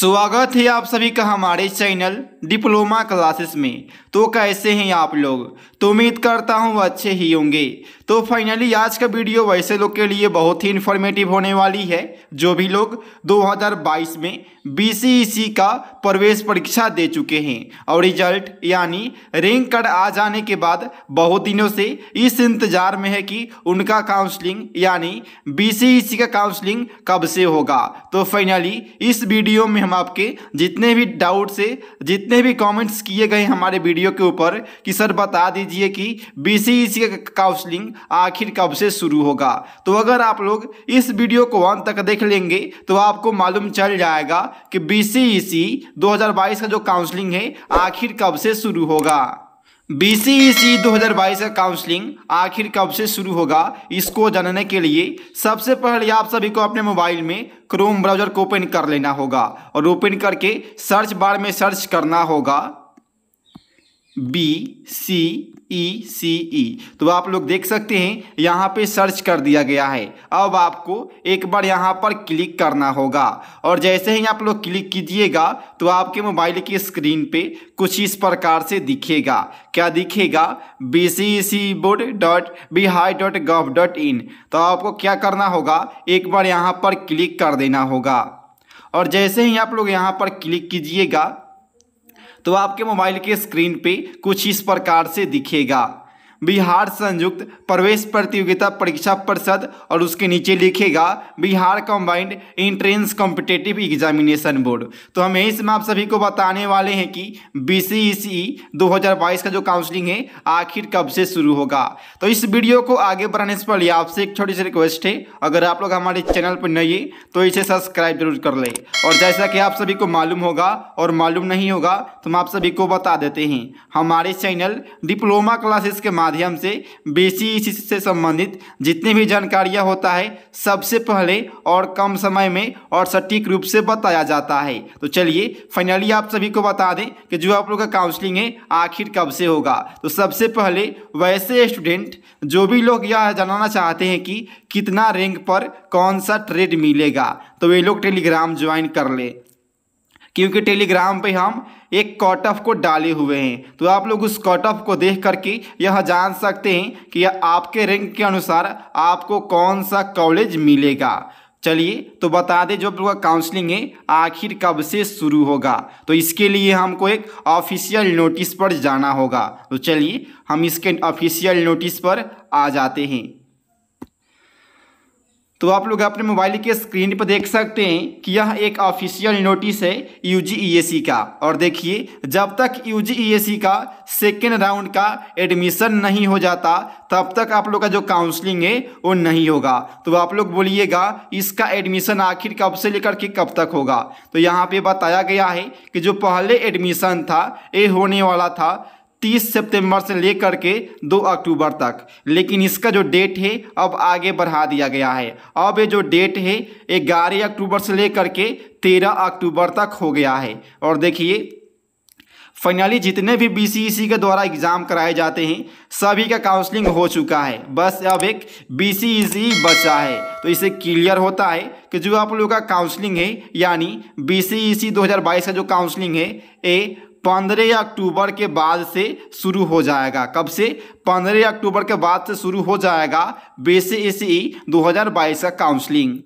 स्वागत है आप सभी का हमारे चैनल डिप्लोमा क्लासेस में तो कैसे हैं आप लोग तो उम्मीद करता हूँ अच्छे ही होंगे तो फाइनली आज का वीडियो वैसे लोग के लिए बहुत ही इन्फॉर्मेटिव होने वाली है जो भी लोग 2022 में बी e का प्रवेश परीक्षा दे चुके हैं और रिजल्ट यानी रैंक कार्ड आ जाने के बाद बहुत दिनों से इस इंतजार में है कि उनका काउंसलिंग यानी बी e का काउंसलिंग कब से होगा तो फाइनली इस वीडियो में हम आपके जितने भी डाउट से जितने भी कॉमेंट्स किए गए हमारे वीडियो के ऊपर कि सर बता दीजिए कि बी e का काउंसलिंग आखिर कब से शुरू होगा तो अगर आप लोग इस वीडियो को अंत तक देख लेंगे तो आपको मालूम चल जाएगा कि बी सी 2022 का जो काउंसलिंग है आखिर कब से शुरू होगा बी सी e दो हज़ार बाईस का काउंसलिंग आखिर कब से शुरू होगा इसको जानने के लिए सबसे पहले आप सभी को अपने मोबाइल में क्रोम ब्राउजर को ओपन कर लेना होगा और ओपन करके सर्च बार में सर्च करना होगा बी सी ई सी ई तो आप लोग देख सकते हैं यहाँ पे सर्च कर दिया गया है अब आपको एक बार यहाँ पर क्लिक करना होगा और जैसे ही आप लोग क्लिक कीजिएगा तो आपके मोबाइल की स्क्रीन पे कुछ इस प्रकार से दिखेगा क्या दिखेगा B C C board dot B high dot gov dot in तो आपको क्या करना होगा एक बार यहाँ पर क्लिक कर देना होगा और जैसे ही आप लोग यहाँ पर क्लिक कीजिएगा तो आपके मोबाइल के स्क्रीन पे कुछ इस प्रकार से दिखेगा बिहार संयुक्त प्रवेश प्रतियोगिता परीक्षा परिषद और उसके नीचे लिखेगा Bihar combined entrance competitive examination board तो हम यही समय आप सभी को बताने वाले हैं कि बी सी e e बाईस का जो काउंसलिंग है आखिर कब से शुरू होगा तो इस वीडियो को आगे बढ़ाने से पहले आपसे एक छोटी सी रिक्वेस्ट है अगर आप लोग हमारे चैनल पर नहीं है तो इसे सब्सक्राइब जरूर कर लें और जैसा कि आप सभी को मालूम होगा और मालूम नहीं होगा तो हम आप सभी को बता देते हैं हमारे चैनल डिप्लोमा क्लासेस के माध्यम माध्यम से बेसी इसी से संबंधित जितनी भी जानकारियाँ होता है सबसे पहले और कम समय में और सटीक रूप से बताया जाता है तो चलिए फाइनली आप सभी को बता दें कि जो आप लोग का काउंसलिंग है आखिर कब से होगा तो सबसे पहले वैसे स्टूडेंट जो भी लोग यह जानना चाहते हैं कि कितना रैंक पर कौन सा ट्रेड मिलेगा तो वे लोग टेलीग्राम ज्वाइन कर ले क्योंकि टेलीग्राम पे हम एक कॉट ऑफ को डाले हुए हैं तो आप लोग उस कॉट ऑफ को देख करके यह जान सकते हैं कि आपके रैंक के अनुसार आपको कौन सा कॉलेज मिलेगा चलिए तो बता दें जो लोग काउंसलिंग है आखिर कब से शुरू होगा तो इसके लिए हमको एक ऑफिशियल नोटिस पर जाना होगा तो चलिए हम इसके ऑफिशियल नोटिस पर आ जाते हैं तो आप लोग अपने मोबाइल के स्क्रीन पर देख सकते हैं कि यह एक ऑफिशियल नोटिस है यू जी e का और देखिए जब तक यू जी e का सेकेंड राउंड का एडमिशन नहीं हो जाता तब तक आप लोग का जो काउंसलिंग है वो नहीं होगा तो आप लोग बोलिएगा इसका एडमिशन आखिर कब से लेकर के कब तक होगा तो यहाँ पे बताया गया है कि जो पहले एडमिशन था ये होने वाला था तीस सितंबर से लेकर के दो अक्टूबर तक लेकिन इसका जो डेट है अब आगे बढ़ा दिया गया है अब ये जो डेट है ये ग्यारह अक्टूबर से लेकर के तेरह अक्टूबर तक हो गया है और देखिए फाइनली जितने भी बीसीईसी e के द्वारा एग्ज़ाम कराए जाते हैं सभी का काउंसलिंग हो चुका है बस अब एक बीसीईसी e बचा है तो इसे क्लियर होता है कि जो आप लोगों का काउंसलिंग है यानी e बीसीईसी 2022 का जो काउंसलिंग है ये पंद्रह अक्टूबर के बाद से शुरू हो जाएगा कब से पंद्रह अक्टूबर के बाद से शुरू हो जाएगा बी सी ई सी ई दो का काउंसलिंग